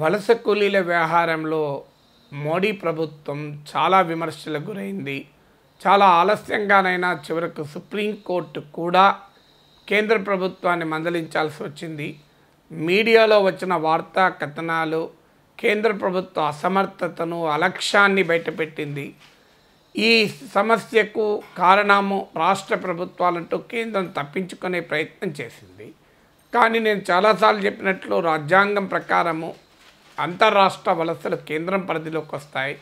వలస కూలీల వ్యవహారంలో మోడీ ప్రభుత్వం చాలా విమర్శలకు గురైంది చాలా ఆలస్యంగానైనా చివరకు సుప్రీంకోర్టు కూడా కేంద్ర ప్రభుత్వాన్ని మందలించాల్సి వచ్చింది మీడియాలో వచ్చిన వార్తా కథనాలు కేంద్ర ప్రభుత్వ అసమర్థతను అలక్ష్యాన్ని బయటపెట్టింది ఈ సమస్యకు కారణము రాష్ట్ర ప్రభుత్వాలంటూ కేంద్రం తప్పించుకునే ప్రయత్నం చేసింది కానీ నేను చాలాసార్లు చెప్పినట్లు రాజ్యాంగం ప్రకారము అంతరాష్ట్ర వలసలు కేంద్రం పరిధిలోకి వస్తాయి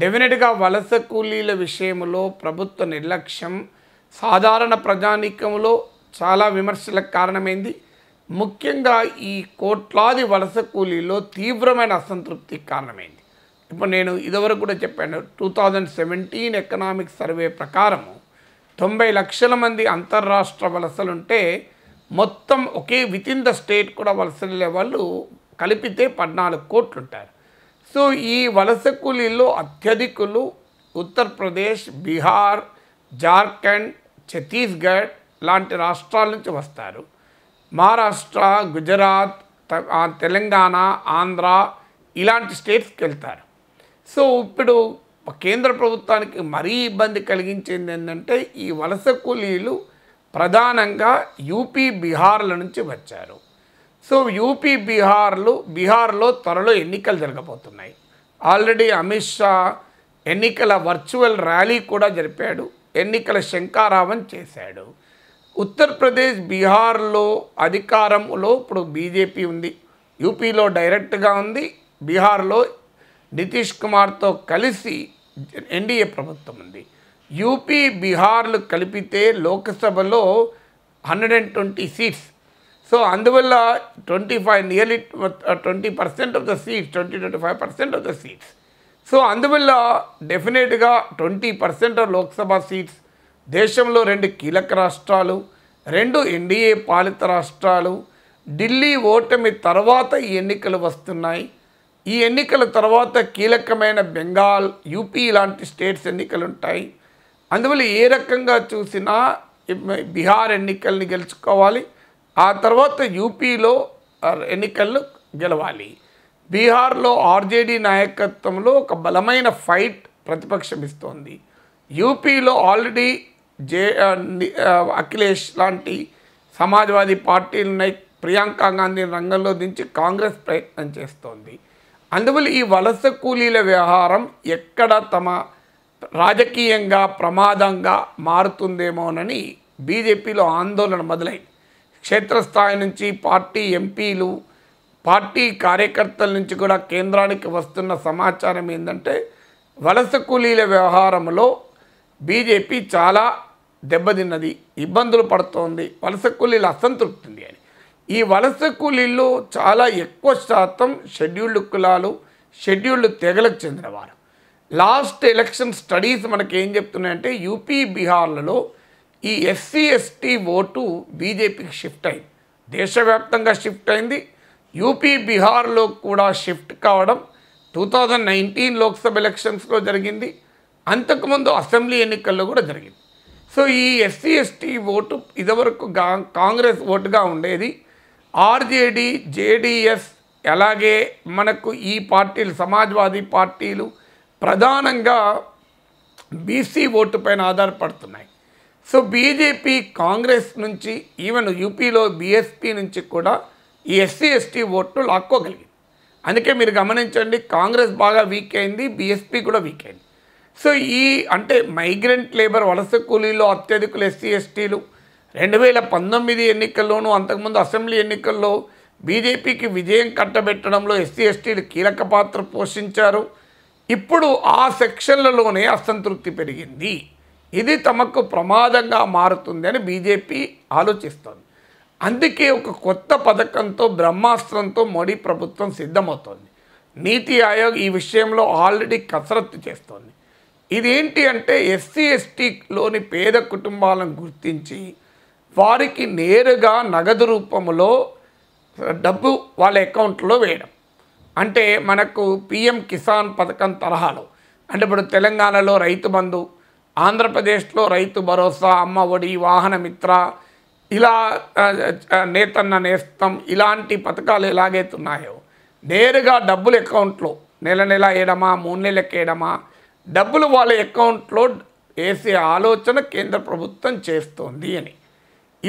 డెఫినెట్గా వలస కూలీల విషయంలో ప్రభుత్వ నిర్లక్ష్యం సాధారణ ప్రజానీకంలో చాలా విమర్శలకు కారణమైంది ముఖ్యంగా ఈ కోట్లాది వలస కూలీలో తీవ్రమైన అసంతృప్తికి కారణమైంది ఇప్పుడు నేను ఇదివరకు కూడా చెప్పాను two thousand seventeen economic survey ప్రకారము తొంభై లక్షల మంది అంతర్రాష్ట్ర వలసలుంటే మొత్తం ఒకే విత్ ఇన్ ద స్టేట్ కూడా వలసలే వాళ్ళు కలిపితే పద్నాలుగు కోట్లు ఉంటారు సో ఈ వలస కూలీల్లో అత్యధికులు ఉత్తరప్రదేశ్ బీహార్ జార్ఖండ్ ఛత్తీస్గఢ్ లాంటి రాష్ట్రాల నుంచి వస్తారు మహారాష్ట్ర గుజరాత్ తెలంగాణ ఆంధ్ర ఇలాంటి స్టేట్స్కి వెళ్తారు సో ఇప్పుడు కేంద్ర ప్రభుత్వానికి మరీ ఇబ్బంది కలిగించింది ఏంటంటే ఈ వలస కూలీలు ప్రధానంగా యూపీ బీహార్ల నుంచి వచ్చారు సో యూపీ బీహార్లు బీహార్లో త్వరలో ఎన్నికలు జరగబోతున్నాయి ఆల్రెడీ అమిత్ షా ఎన్నికల వర్చువల్ ర్యాలీ కూడా జరిపాడు ఎన్నికల శంకారావం చేశాడు ఉత్తరప్రదేశ్ బీహార్లో అధికారంలో ఇప్పుడు బీజేపీ ఉంది యూపీలో డైరెక్ట్గా ఉంది బీహార్లో నితీష్ కుమార్తో కలిసి ఎన్డీఏ ప్రభుత్వం ఉంది యూపీ బీహార్లు కలిపితే లోక్సభలో hundred and twenty seats so అందువల్ల twenty five nearly twenty percent of the seats twenty twenty five percent of the seats so అందువల్ల డెఫినెట్గా twenty percent of Lok Sabha seats దేశంలో రెండు కీలక రాష్ట్రాలు రెండు ఎన్డీఏ పాలిత రాష్ట్రాలు ఢిల్లీ ఓటమి తర్వాత ఈ ఎన్నికలు వస్తున్నాయి ఈ ఎన్నికల తర్వాత కీలకమైన బెంగాల్ యూపీ లాంటి స్టేట్స్ ఎన్నికలు ఉంటాయి అందువల్ల ఏ రకంగా చూసినా బీహార్ ఎన్నికల్ని గెలుచుకోవాలి ఆ తర్వాత యూపీలో ఎన్నికలు గెలవాలి బీహార్లో ఆర్జేడీ నాయకత్వంలో ఒక బలమైన ఫైట్ ప్రతిపక్షం ఇస్తోంది యూపీలో ఆల్రెడీ జే అఖిలేష్ లాంటి సమాజ్వాదీ పార్టీలు ఉన్నాయి ప్రియాంక గాంధీ రంగంలో దించి కాంగ్రెస్ ప్రయత్నం చేస్తోంది అందువల్ల ఈ వలస కూలీల వ్యవహారం ఎక్కడ తమ రాజకీయంగా ప్రమాదంగా మారుతుందేమోనని బీజేపీలో ఆందోళన మొదలైంది క్షేత్రస్థాయి నుంచి పార్టీ ఎంపీలు పార్టీ కార్యకర్తల నుంచి కూడా కేంద్రానికి వస్తున్న సమాచారం ఏంటంటే వలస కూలీల వ్యవహారంలో బీజేపీ చాలా దెబ్బతిన్నది ఇబ్బందులు పడుతోంది వలస కూలీలు అసంతృప్తి ఉంది అని ఈ వలస కూలీలు చాలా ఎక్కువ శాతం షెడ్యూల్డ్ కులాలు షెడ్యూల్డ్ తెగలకు చెందినవారు లాస్ట్ ఎలక్షన్ స్టడీస్ మనకి ఏం చెప్తున్నాయంటే యూపీ బీహార్లలో ఈ ఎస్సీ ఎస్టీ ఓటు బీజేపీకి షిఫ్ట్ అయింది దేశవ్యాప్తంగా షిఫ్ట్ అయింది యూపీ బీహార్లో కూడా షిఫ్ట్ కావడం టూ థౌజండ్ నైన్టీన్ లోక్సభ ఎలక్షన్స్లో జరిగింది అంతకుముందు అసెంబ్లీ ఎన్నికల్లో కూడా జరిగింది సో ఈ ఎస్సీ ఎస్టీ ఓటు ఇదివరకు కాంగ్రెస్ ఓటుగా ఉండేది ఆర్జేడీ జేడిఎస్ అలాగే మనకు ఈ పార్టీలు సమాజ్వాదీ పార్టీలు ప్రధానంగా బీసీ ఓటు పైన ఆధారపడుతున్నాయి సో బీజేపీ కాంగ్రెస్ నుంచి ఈవెన్ యూపీలో బీఎస్పీ నుంచి కూడా ఈ ఎస్సీ ఎస్టీ ఓట్లు లాక్కోగలిగింది అందుకే మీరు గమనించండి కాంగ్రెస్ బాగా వీక్ అయింది బీఎస్పీ కూడా వీక్ అయింది సో ఈ అంటే మైగ్రెంట్ లేబర్ వలస కూలీలో అత్యధికులు ఎస్సీ ఎస్టీలు రెండు వేల పంతొమ్మిది ఎన్నికల్లోనూ అంతకుముందు అసెంబ్లీ ఎన్నికల్లో బీజేపీకి విజయం కట్టబెట్టడంలో ఎస్సీ ఎస్టీలు కీలక పాత్ర పోషించారు ఇప్పుడు ఆ సెక్షన్లలోనే అసంతృప్తి పెరిగింది ఇది తమకు ప్రమాదంగా మారుతుంది అని బీజేపీ ఆలోచిస్తోంది అందుకే ఒక కొత్త పథకంతో బ్రహ్మాస్త్రంతో మోడీ ప్రభుత్వం సిద్ధమవుతోంది నీతి ఆయోగ్ ఈ విషయంలో ఆల్రెడీ కసరత్తు చేస్తోంది ఇదేంటి అంటే ఎస్సీ ఎస్టీలోని పేద కుటుంబాలను గుర్తించి వారికి నేరుగా నగదు రూపంలో డబ్బు వాళ్ళ అకౌంట్లో వేయడం అంటే మనకు పిఎం కిసాన్ పథకం తరహాలో అంటే ఇప్పుడు తెలంగాణలో రైతు బంధు ఆంధ్రప్రదేశ్లో రైతు భరోసా అమ్మ ఒడి వాహనమిత్ర ఇలా నేతన్న నేస్తం ఇలాంటి పథకాలు ఎలాగైతున్నాయో నేరుగా డబ్బులు అకౌంట్లో నెల నెల వేయడమా మూడు నెలలకు వేయడమా డబ్బులు వాళ్ళ అకౌంట్లో వేసే ఆలోచన కేంద్ర ప్రభుత్వం చేస్తోంది అని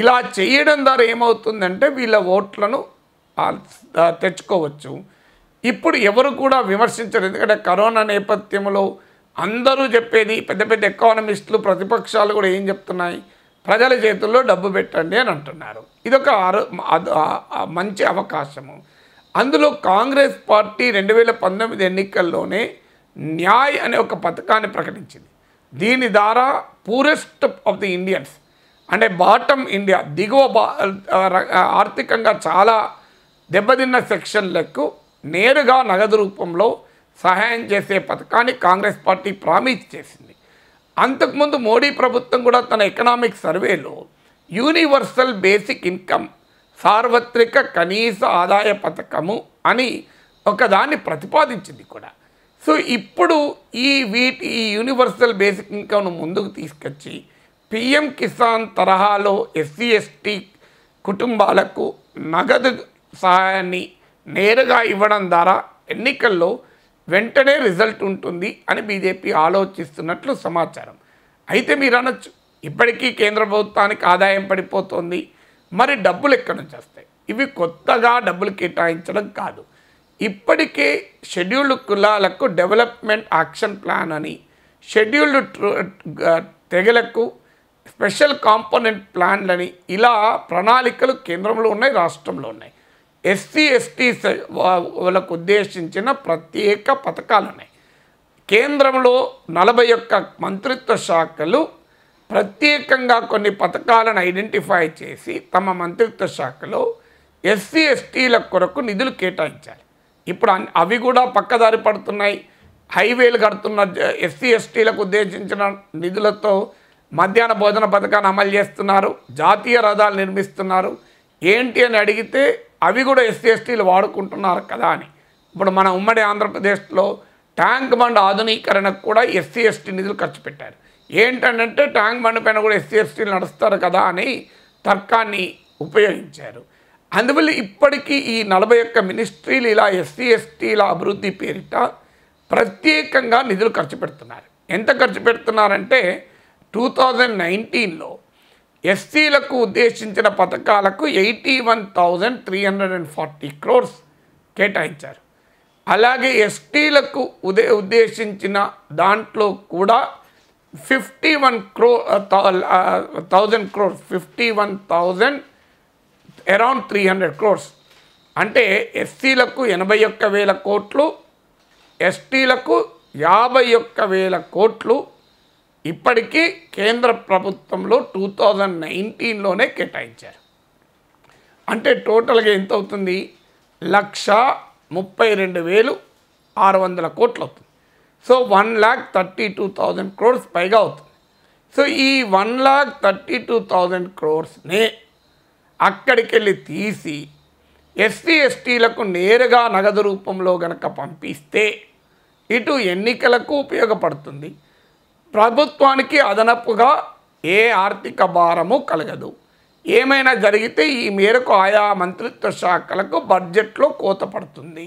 ఇలా చేయడం ద్వారా ఏమవుతుందంటే వీళ్ళ ఓట్లను తెచ్చుకోవచ్చు ఇప్పుడు ఎవరు కూడా విమర్శించరు ఎందుకంటే కరోనా నేపథ్యంలో అందరూ చెప్పేది పెద్ద పెద్ద ఎకానమిస్టులు ప్రతిపక్షాలు కూడా ఏం చెప్తున్నాయి ప్రజల చేతుల్లో డబ్బు పెట్టండి అని అంటున్నారు ఇదొక మంచి అవకాశము అందులో కాంగ్రెస్ పార్టీ రెండు వేల పంతొమ్మిది ఎన్నికల్లోనే న్యాయ్ అనే ఒక పథకాన్ని ప్రకటించింది దీని ద్వారా పూరెస్ట్ ఆఫ్ ది ఇండియన్స్ అంటే బాటమ్ ఇండియా దిగువ ఆర్థికంగా చాలా దెబ్బతిన్న సెక్షన్లకు నేరుగా నగదు రూపంలో సహాయం చేసే పథకాన్ని కాంగ్రెస్ పార్టీ ప్రామిస్ చేసింది అంతకుముందు మోడీ ప్రభుత్వం కూడా తన ఎకనామిక్ సర్వేలో యూనివర్సల్ బేసిక్ ఇన్కమ్ సార్వత్రిక కనీస ఆదాయ పథకము అని ఒకదాన్ని ప్రతిపాదించింది కూడా సో ఇప్పుడు ఈ వీటి ఈ యూనివర్సల్ బేసిక్ ఇన్కమ్ను ముందుకు తీసుకొచ్చి పిఎం కిసాన్ తరహాలో ఎస్సీ ఎస్టీ కుటుంబాలకు నగదు సహాయాన్ని నేరుగా ఇవ్వడం ద్వారా ఎన్నికల్లో వెంటనే రిజల్ట్ ఉంటుంది అని బీజేపీ ఆలోచిస్తున్నట్లు సమాచారం అయితే మీరు అనొచ్చు ఇప్పటికీ కేంద్ర ప్రభుత్వానికి ఆదాయం పడిపోతుంది మరి డబ్బులు ఎక్కడి నుంచి వస్తాయి ఇవి కొత్తగా డబ్బులు కేటాయించడం కాదు ఇప్పటికే షెడ్యూల్డ్ కులాలకు డెవలప్మెంట్ యాక్షన్ ప్లాన్ అని షెడ్యూల్డ్ తెగలకు స్పెషల్ కాంపోనెంట్ ప్లాన్లని ఇలా ప్రణాళికలు కేంద్రంలో ఉన్నాయి రాష్ట్రంలో ఉన్నాయి ఎస్సీ ఎస్టీ వాళ్ళకు ఉద్దేశించిన ప్రత్యేక పథకాలు ఉన్నాయి కేంద్రంలో నలభై ఒక్క మంత్రిత్వ శాఖలు ప్రత్యేకంగా కొన్ని పథకాలను ఐడెంటిఫై చేసి తమ మంత్రిత్వ శాఖలో ఎస్సీ ఎస్టీల కొరకు నిధులు కేటాయించాలి ఇప్పుడు అవి కూడా పక్కదారి పడుతున్నాయి హైవేలు కడుతున్న ఎస్సీ ఎస్టీలకు ఉద్దేశించిన నిధులతో మధ్యాహ్న భోజన పథకాన్ని అమలు చేస్తున్నారు జాతీయ రథాలు నిర్మిస్తున్నారు ఏంటి అని అడిగితే అవి కూడా ఎస్సీ ఎస్టీలు వాడుకుంటున్నారు కదా అని ఇప్పుడు మన ఉమ్మడి ఆంధ్రప్రదేశ్లో ట్యాంక్ బండ్ ఆధునీకరణకు కూడా ఎస్సీ ఎస్టీ నిధులు ఖర్చు పెట్టారు ఏంటంటే ట్యాంక్ బండ్ పైన కూడా ఎస్సీ ఎస్టీలు నడుస్తారు కదా అని తర్కాన్ని ఉపయోగించారు అందువల్ల ఇప్పటికీ ఈ నలభై ఒక్క మినిస్ట్రీలు ఇలా ఎస్సీ ఎస్టీల అభివృద్ధి పేరిట ప్రత్యేకంగా నిధులు ఖర్చు పెడుతున్నారు ఎంత ఖర్చు పెడుతున్నారంటే టూ థౌజండ్ నైన్టీన్లో ఎస్సీలకు ఉద్దేశించిన పథకాలకు eighty one thousand three hundred and forty crores కేటాయించారు అలాగే ఎస్టీలకు ఉదే ఉద్దేశించిన దాంట్లో కూడా fifty one crore thousand crores fifty one thousand around three hundred crores అంటే ఎస్సీలకు ఎనభై ఒక్క వేల కోట్లు ఎస్టీలకు యాభై ఒక్క వేల కోట్లు ఇప్పటికీ కేంద్ర ప్రభుత్వంలో టూ థౌజండ్ నైన్టీన్లోనే కేటాయించారు అంటే టోటల్గా ఎంత అవుతుంది లక్ష ముప్పై రెండు వేలు ఆరు వందల కోట్లు అవుతుంది so one lakh thirty two thousand crores పైగా అవుతుంది సో ఈ one lakh thirty two thousand క్రోర్స్నే అక్కడికి వెళ్ళి తీసి ఎస్సీ ఎస్టీలకు నేరుగా నగదు రూపంలో గనక పంపిస్తే ఇటు ఎన్నికలకు ఉపయోగపడుతుంది ప్రభుత్వానికి అదనపుగా ఏ ఆర్థిక భారము కలగదు ఏమైనా జరిగితే ఈ మేరకు ఆయా మంత్రిత్వ శాఖలకు బడ్జెట్లో కోత పడుతుంది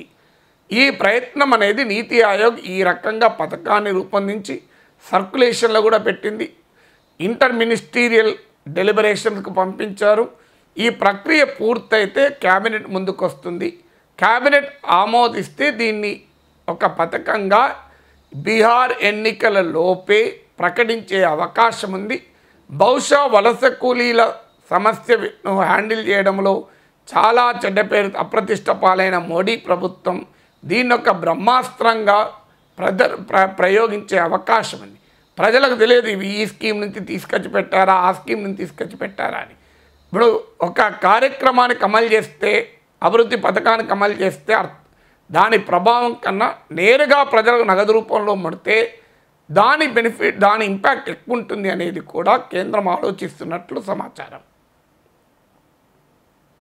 ఈ ప్రయత్నం అనేది నీతి ఆయోగ్ ఈ రకంగా పథకాన్ని రూపొందించి సర్క్యులేషన్లో కూడా పెట్టింది ఇంటర్ మినిస్టీరియల్ డెలిబరేషన్కు పంపించారు ఈ ప్రక్రియ పూర్తయితే క్యాబినెట్ ముందుకు వస్తుంది క్యాబినెట్ ఆమోదిస్తే దీన్ని ఒక పథకంగా బీహార్ ఎన్నికల లోపే ప్రకటించే అవకాశం ఉంది బహుశా వలస కూలీల సమస్యను హ్యాండిల్ చేయడంలో చాలా చెడ్డ పేరు అప్రతిష్ట పాలైన మోడీ ప్రభుత్వం దీన్ని ఒక బ్రహ్మాస్త్రంగా ప్రదర్ ప్ర ప్రయోగించే అవకాశం ఉంది ప్రజలకు తెలియదు ఇవి ఈ స్కీమ్ నుంచి తీసుకొచ్చి పెట్టారా ఆ స్కీమ్ నుంచి తీసుకొచ్చి పెట్టారా అని ఇప్పుడు ఒక కార్యక్రమానికి అమలు చేస్తే అభివృద్ధి పథకానికి అమలు చేస్తే అర్థం దాని ప్రభావం కన్నా నేరుగా ప్రజలకు నగదు రూపంలో మడితే దాని బెనిఫిట్ దాని ఇంపాక్ట్ ఎక్కువ ఉంటుంది అనేది కూడా కేంద్రం ఆలోచిస్తున్నట్లు సమాచారం